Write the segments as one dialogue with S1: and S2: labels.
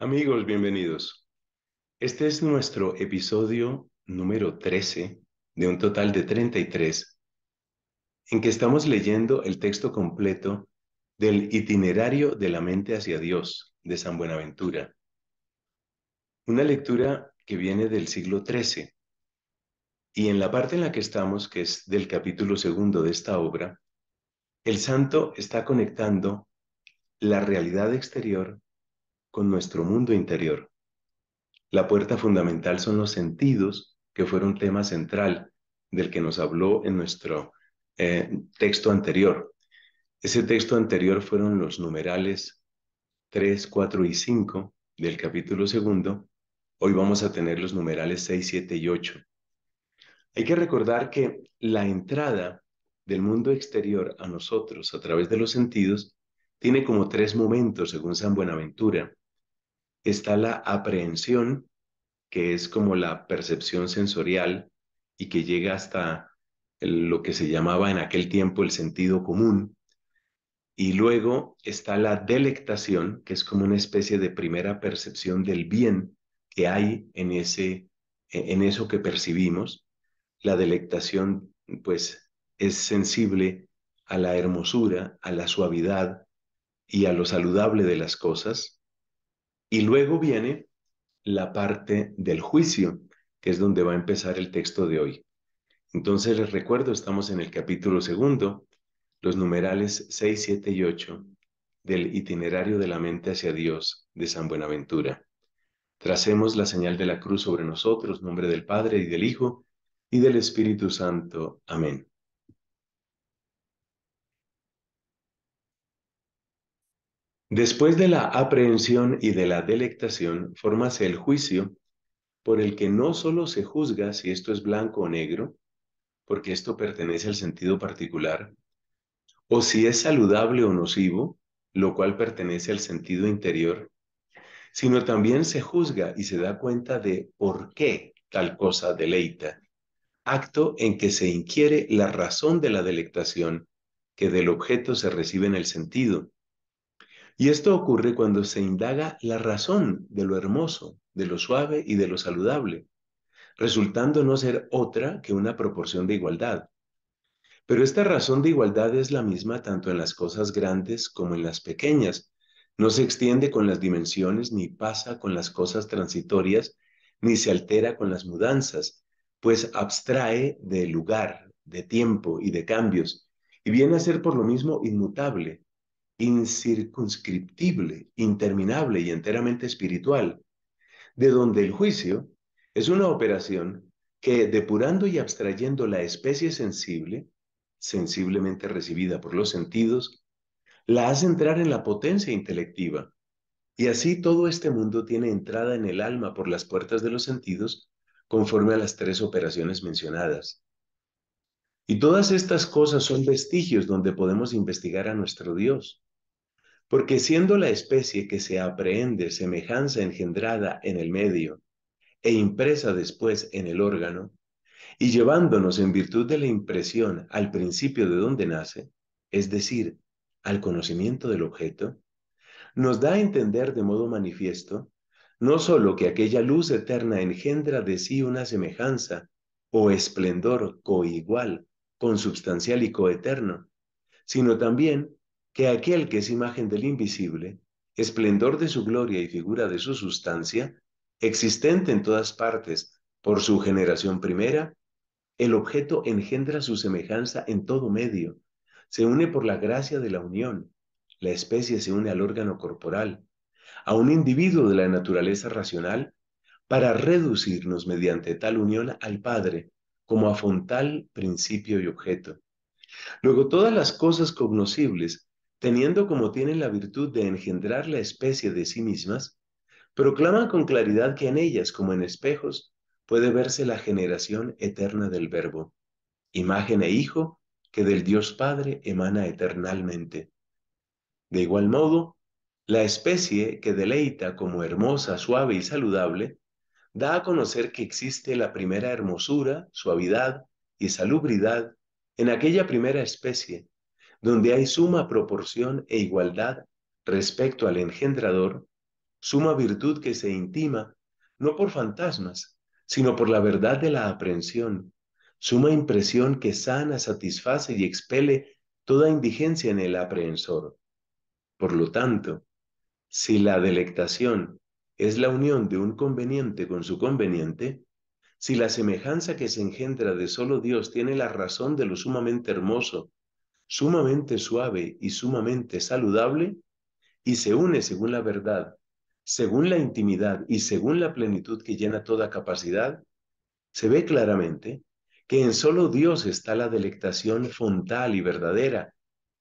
S1: Amigos, bienvenidos. Este es nuestro episodio número 13 de un total de 33 en que estamos leyendo el texto completo del itinerario de la mente hacia Dios de San Buenaventura. Una lectura que viene del siglo XIII y en la parte en la que estamos, que es del capítulo segundo de esta obra, el santo está conectando la realidad exterior con nuestro mundo interior. La puerta fundamental son los sentidos, que fueron tema central del que nos habló en nuestro eh, texto anterior. Ese texto anterior fueron los numerales 3, 4 y 5 del capítulo segundo. Hoy vamos a tener los numerales 6, 7 y 8. Hay que recordar que la entrada del mundo exterior a nosotros a través de los sentidos tiene como tres momentos, según San Buenaventura. Está la aprehensión, que es como la percepción sensorial y que llega hasta lo que se llamaba en aquel tiempo el sentido común. Y luego está la delectación, que es como una especie de primera percepción del bien que hay en, ese, en eso que percibimos. La delectación, pues, es sensible a la hermosura, a la suavidad, y a lo saludable de las cosas. Y luego viene la parte del juicio, que es donde va a empezar el texto de hoy. Entonces les recuerdo, estamos en el capítulo segundo, los numerales 6, 7 y 8 del itinerario de la mente hacia Dios de San Buenaventura. Tracemos la señal de la cruz sobre nosotros, nombre del Padre y del Hijo y del Espíritu Santo. Amén. Después de la aprehensión y de la delectación, fórmase el juicio por el que no sólo se juzga si esto es blanco o negro, porque esto pertenece al sentido particular, o si es saludable o nocivo, lo cual pertenece al sentido interior, sino también se juzga y se da cuenta de por qué tal cosa deleita, acto en que se inquiere la razón de la delectación que del objeto se recibe en el sentido, y esto ocurre cuando se indaga la razón de lo hermoso, de lo suave y de lo saludable, resultando no ser otra que una proporción de igualdad. Pero esta razón de igualdad es la misma tanto en las cosas grandes como en las pequeñas. No se extiende con las dimensiones, ni pasa con las cosas transitorias, ni se altera con las mudanzas, pues abstrae de lugar, de tiempo y de cambios, y viene a ser por lo mismo inmutable, incircunscriptible, interminable y enteramente espiritual, de donde el juicio es una operación que, depurando y abstrayendo la especie sensible, sensiblemente recibida por los sentidos, la hace entrar en la potencia intelectiva. Y así todo este mundo tiene entrada en el alma por las puertas de los sentidos, conforme a las tres operaciones mencionadas. Y todas estas cosas son vestigios donde podemos investigar a nuestro Dios, porque siendo la especie que se aprehende semejanza engendrada en el medio e impresa después en el órgano, y llevándonos en virtud de la impresión al principio de donde nace, es decir, al conocimiento del objeto, nos da a entender de modo manifiesto no sólo que aquella luz eterna engendra de sí una semejanza o esplendor coigual, consubstancial y coeterno, sino también que aquel que es imagen del invisible, esplendor de su gloria y figura de su sustancia, existente en todas partes por su generación primera, el objeto engendra su semejanza en todo medio, se une por la gracia de la unión, la especie se une al órgano corporal, a un individuo de la naturaleza racional, para reducirnos mediante tal unión al Padre, como a fontal principio y objeto. Luego todas las cosas cognoscibles teniendo como tienen la virtud de engendrar la especie de sí mismas, proclaman con claridad que en ellas, como en espejos, puede verse la generación eterna del Verbo, imagen e hijo que del Dios Padre emana eternalmente. De igual modo, la especie que deleita como hermosa, suave y saludable, da a conocer que existe la primera hermosura, suavidad y salubridad en aquella primera especie donde hay suma proporción e igualdad respecto al engendrador, suma virtud que se intima, no por fantasmas, sino por la verdad de la aprehensión, suma impresión que sana, satisface y expele toda indigencia en el aprehensor. Por lo tanto, si la delectación es la unión de un conveniente con su conveniente, si la semejanza que se engendra de solo Dios tiene la razón de lo sumamente hermoso sumamente suave y sumamente saludable y se une según la verdad, según la intimidad y según la plenitud que llena toda capacidad, se ve claramente que en solo Dios está la delectación frontal y verdadera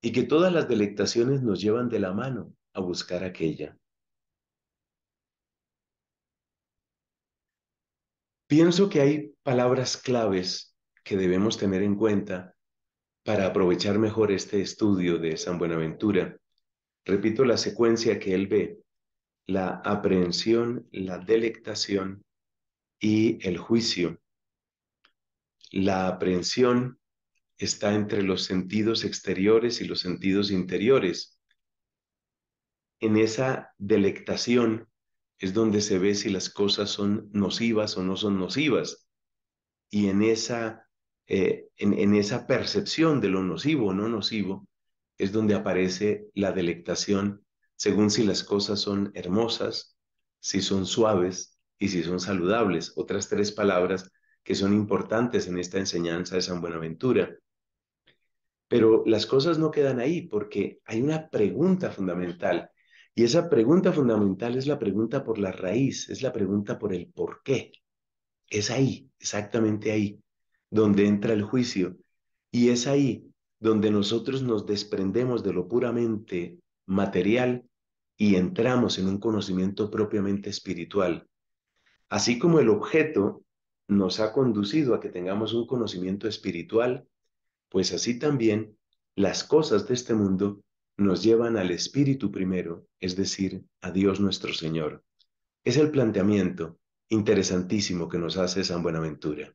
S1: y que todas las delectaciones nos llevan de la mano a buscar aquella. Pienso que hay palabras claves que debemos tener en cuenta para aprovechar mejor este estudio de San Buenaventura, repito la secuencia que él ve, la aprehensión, la delectación y el juicio. La aprehensión está entre los sentidos exteriores y los sentidos interiores. En esa delectación es donde se ve si las cosas son nocivas o no son nocivas. Y en esa eh, en, en, esa percepción de lo nocivo o no nocivo, es donde aparece la delectación según si las cosas son hermosas, si son suaves y si son saludables. Otras tres palabras que son importantes en esta enseñanza de San Buenaventura. Pero las cosas no quedan ahí porque hay una pregunta fundamental. Y esa pregunta fundamental es la pregunta por la raíz, es la pregunta por el por qué. Es ahí, exactamente ahí donde entra el juicio. Y es ahí donde nosotros nos desprendemos de lo puramente material y entramos en un conocimiento propiamente espiritual. Así como el objeto nos ha conducido a que tengamos un conocimiento espiritual, pues así también las cosas de este mundo nos llevan al espíritu primero, es decir, a Dios nuestro Señor. Es el planteamiento interesantísimo que nos hace San Buenaventura.